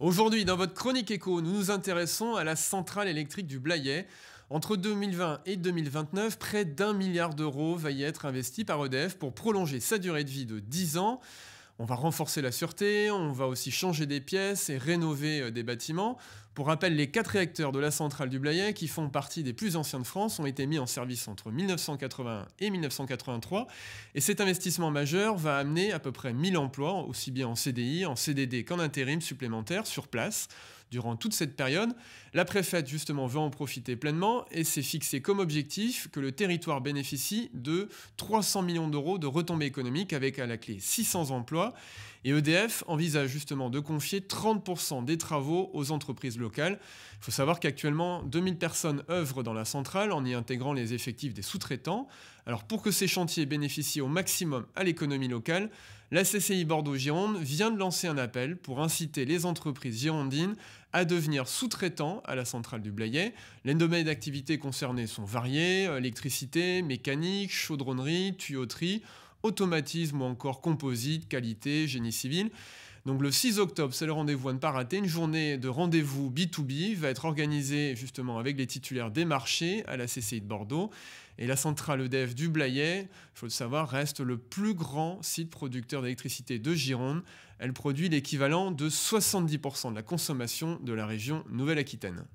Aujourd'hui, dans votre chronique éco, nous nous intéressons à la centrale électrique du Blayet. Entre 2020 et 2029, près d'un milliard d'euros va y être investi par EDF pour prolonger sa durée de vie de 10 ans. On va renforcer la sûreté, on va aussi changer des pièces et rénover euh, des bâtiments. Pour rappel, les quatre réacteurs de la centrale du Blayais, qui font partie des plus anciens de France, ont été mis en service entre 1981 et 1983, et cet investissement majeur va amener à peu près 1000 emplois, aussi bien en CDI, en CDD qu'en intérim supplémentaire, sur place. Durant toute cette période, la préfète justement veut en profiter pleinement et s'est fixé comme objectif que le territoire bénéficie de 300 millions d'euros de retombées économiques avec à la clé 600 emplois et EDF envisage justement de confier 30% des travaux aux entreprises il faut savoir qu'actuellement, 2000 personnes œuvrent dans la centrale en y intégrant les effectifs des sous-traitants. Alors pour que ces chantiers bénéficient au maximum à l'économie locale, la CCI Bordeaux-Gironde vient de lancer un appel pour inciter les entreprises girondines à devenir sous-traitants à la centrale du Blayet. Les domaines d'activité concernés sont variés, euh, électricité, mécanique, chaudronnerie, tuyauterie, automatisme ou encore composite, qualité, génie civil. Donc le 6 octobre, c'est le rendez-vous à ne pas rater. Une journée de rendez-vous B2B va être organisée justement avec les titulaires des marchés à la CCI de Bordeaux. Et la centrale EDF du Blayet. il faut le savoir, reste le plus grand site producteur d'électricité de Gironde. Elle produit l'équivalent de 70% de la consommation de la région Nouvelle-Aquitaine.